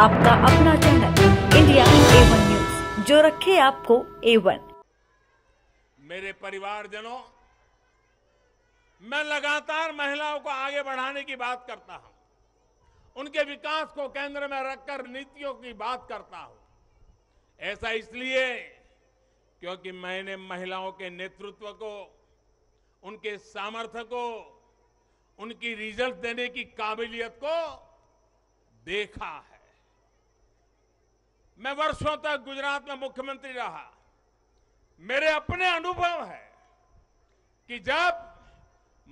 आपका अपना channel India A one news जो रखे आपको ए वन मेरे परिवारजनों मैं लगातार महिलाओं को आगे बढ़ाने की बात करता हूं उनके विकास को केंद्र में रखकर नीतियों की बात करता हूं ऐसा इसलिए क्योंकि मैंने महिलाओं के नेतृत्व को उनके सामर्थ्य को उनकी रिजल्ट देने की काबिलियत को देखा है मैं वर्षों तक गुजरात में मुख्यमंत्री रहा मेरे अपने अनुभव है कि जब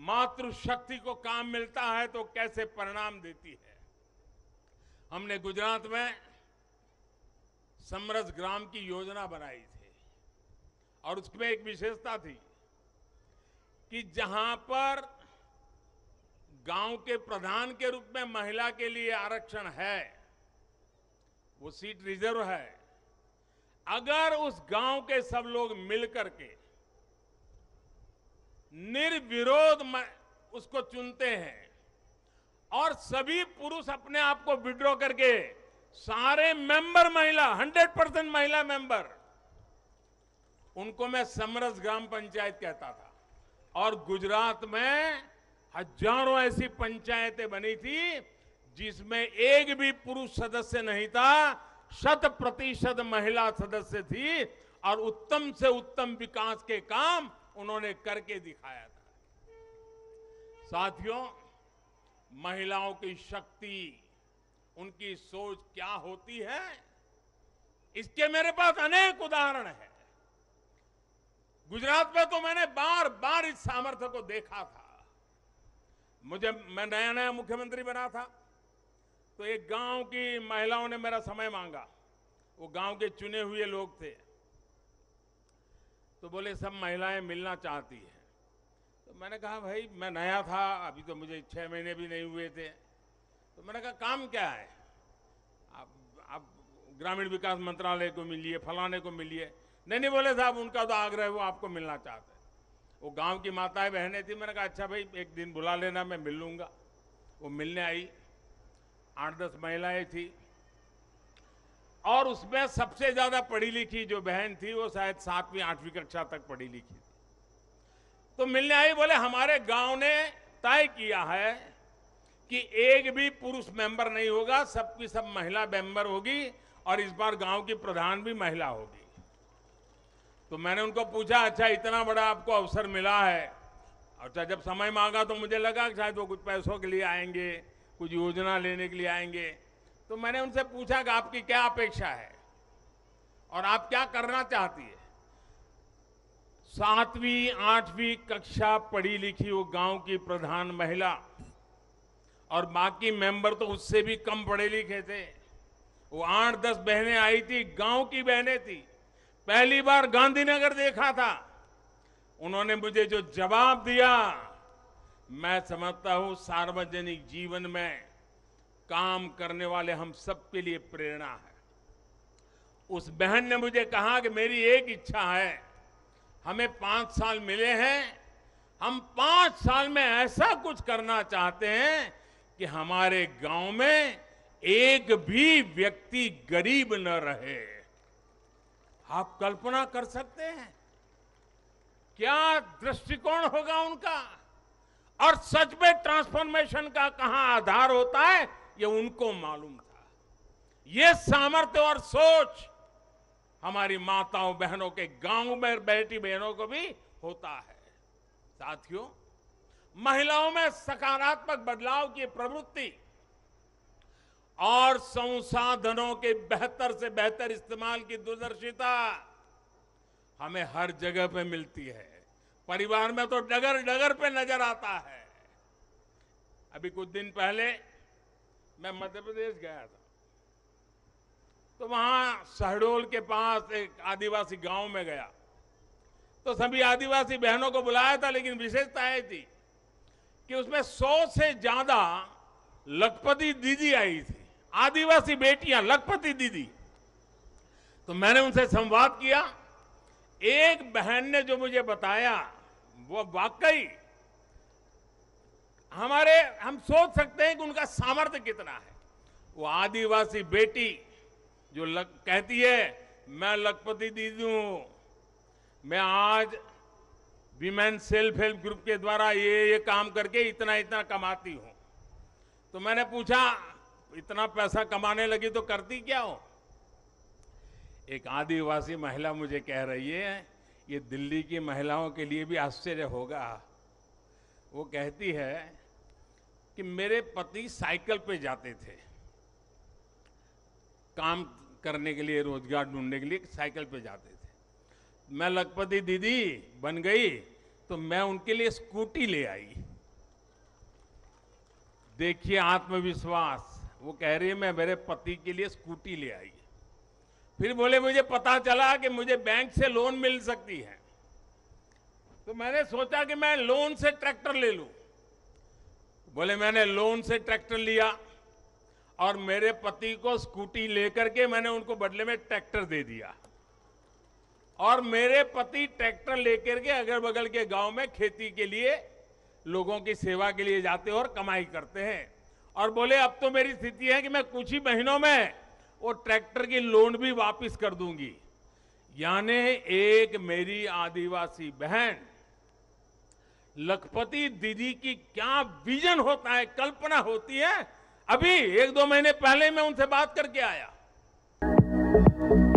मातृशक्ति को काम मिलता है तो कैसे परिणाम देती है हमने गुजरात में समरस ग्राम की योजना बनाई थी और उसमें एक विशेषता थी कि जहां पर गांव के प्रधान के रूप में महिला के लिए आरक्षण है वो सीट रिजर्व है अगर उस गांव के सब लोग मिलकर के निर्विरोध उसको चुनते हैं और सभी पुरुष अपने आप को विड्रॉ करके सारे मेंबर महिला 100 परसेंट महिला मेंबर उनको मैं समरस ग्राम पंचायत कहता था और गुजरात में हजारों ऐसी पंचायतें बनी थी जिसमें एक भी पुरुष सदस्य नहीं था शत प्रतिशत महिला सदस्य थी और उत्तम से उत्तम विकास के काम उन्होंने करके दिखाया था साथियों महिलाओं की शक्ति उनकी सोच क्या होती है इसके मेरे पास अनेक उदाहरण है गुजरात में तो मैंने बार बार इस सामर्थ्य को देखा था मुझे मैं नया नया मुख्यमंत्री बना था तो एक गांव की महिलाओं ने मेरा समय मांगा वो गांव के चुने हुए लोग थे तो बोले सब महिलाएं मिलना चाहती हैं तो मैंने कहा भाई मैं नया था अभी तो मुझे छः महीने भी नहीं हुए थे तो मैंने कहा काम क्या है आप आप ग्रामीण विकास मंत्रालय को मिलिए फलाने को मिलिए नहीं नहीं बोले साहब उनका तो आग्रह वो आपको मिलना चाहते हैं वो गांव की माताएं बहनें थी मैंने कहा अच्छा भाई एक दिन बुला लेना मैं मिल लूँगा वो मिलने आई आठ दस महिलाएं थी और उसमें सबसे ज्यादा पढ़ी लिखी जो बहन थी वो शायद सातवीं आठवीं कक्षा तक पढ़ी लिखी थी तो मिलने आई बोले हमारे गांव ने तय किया है कि एक भी पुरुष मेंबर नहीं होगा सबकी सब महिला मेंबर होगी और इस बार गांव की प्रधान भी महिला होगी तो मैंने उनको पूछा अच्छा इतना बड़ा आपको अवसर मिला है अच्छा जब समय मांगा तो मुझे लगा शायद वो कुछ पैसों के लिए आएंगे कुछ योजना लेने के लिए आएंगे तो मैंने उनसे पूछा कि आपकी क्या अपेक्षा है और आप क्या करना चाहती है सातवीं आठवीं कक्षा पढ़ी लिखी वो गांव की प्रधान महिला और बाकी मेंबर तो उससे भी कम पढ़े लिखे थे वो आठ दस बहनें आई थी गांव की बहनें थी पहली बार गांधीनगर देखा था उन्होंने मुझे जो जवाब दिया मैं समझता हूं सार्वजनिक जीवन में काम करने वाले हम सबके लिए प्रेरणा है उस बहन ने मुझे कहा कि मेरी एक इच्छा है हमें पांच साल मिले हैं हम पांच साल में ऐसा कुछ करना चाहते हैं कि हमारे गांव में एक भी व्यक्ति गरीब न रहे आप कल्पना कर सकते हैं क्या दृष्टिकोण होगा उनका और सच में ट्रांसफॉर्मेशन का कहां आधार होता है ये उनको मालूम था ये सामर्थ्य और सोच हमारी माताओं बहनों के गांव में बेटी बहनों को भी होता है साथियों महिलाओं में सकारात्मक बदलाव की प्रवृत्ति और संसाधनों के बेहतर से बेहतर इस्तेमाल की दूरदर्शिता हमें हर जगह पे मिलती है परिवार में तो डगर डगर पे नजर आता है अभी कुछ दिन पहले मैं मध्य प्रदेश गया था तो वहां शहडोल के पास एक आदिवासी गांव में गया तो सभी आदिवासी बहनों को बुलाया था लेकिन विशेषता यह थी कि उसमें सौ से ज्यादा लखपति दीदी आई थी आदिवासी बेटियां लखपति दीदी तो मैंने उनसे संवाद किया एक बहन ने जो मुझे बताया वो वाकई हमारे हम सोच सकते हैं कि उनका सामर्थ्य कितना है वो आदिवासी बेटी जो लग, कहती है मैं लखपति दीदी हूं मैं आज विमेन सेल्फ हेल्प ग्रुप के द्वारा ये ये काम करके इतना इतना कमाती हूं तो मैंने पूछा इतना पैसा कमाने लगी तो करती क्या हो एक आदिवासी महिला मुझे कह रही है ये दिल्ली की महिलाओं के लिए भी आश्चर्य होगा वो कहती है कि मेरे पति साइकिल पे जाते थे काम करने के लिए रोजगार ढूंढने के लिए साइकिल पे जाते थे मैं लखपति दीदी बन गई तो मैं उनके लिए स्कूटी ले आई देखिए आत्मविश्वास वो कह रही है मैं मेरे पति के लिए स्कूटी ले आई फिर बोले मुझे पता चला कि मुझे बैंक से लोन मिल सकती है तो मैंने सोचा कि मैं लोन से ट्रैक्टर ले लूं बोले मैंने लोन से ट्रैक्टर लिया और मेरे पति को स्कूटी लेकर के मैंने उनको बदले में ट्रैक्टर दे दिया और मेरे पति ट्रैक्टर लेकर के अगल बगल के गांव में खेती के लिए लोगों की सेवा के लिए जाते और कमाई करते हैं और बोले अब तो मेरी स्थिति है कि मैं कुछ ही महीनों में वो ट्रैक्टर की लोन भी वापस कर दूंगी यानी एक मेरी आदिवासी बहन लखपति दीदी की क्या विजन होता है कल्पना होती है अभी एक दो महीने पहले मैं उनसे बात करके आया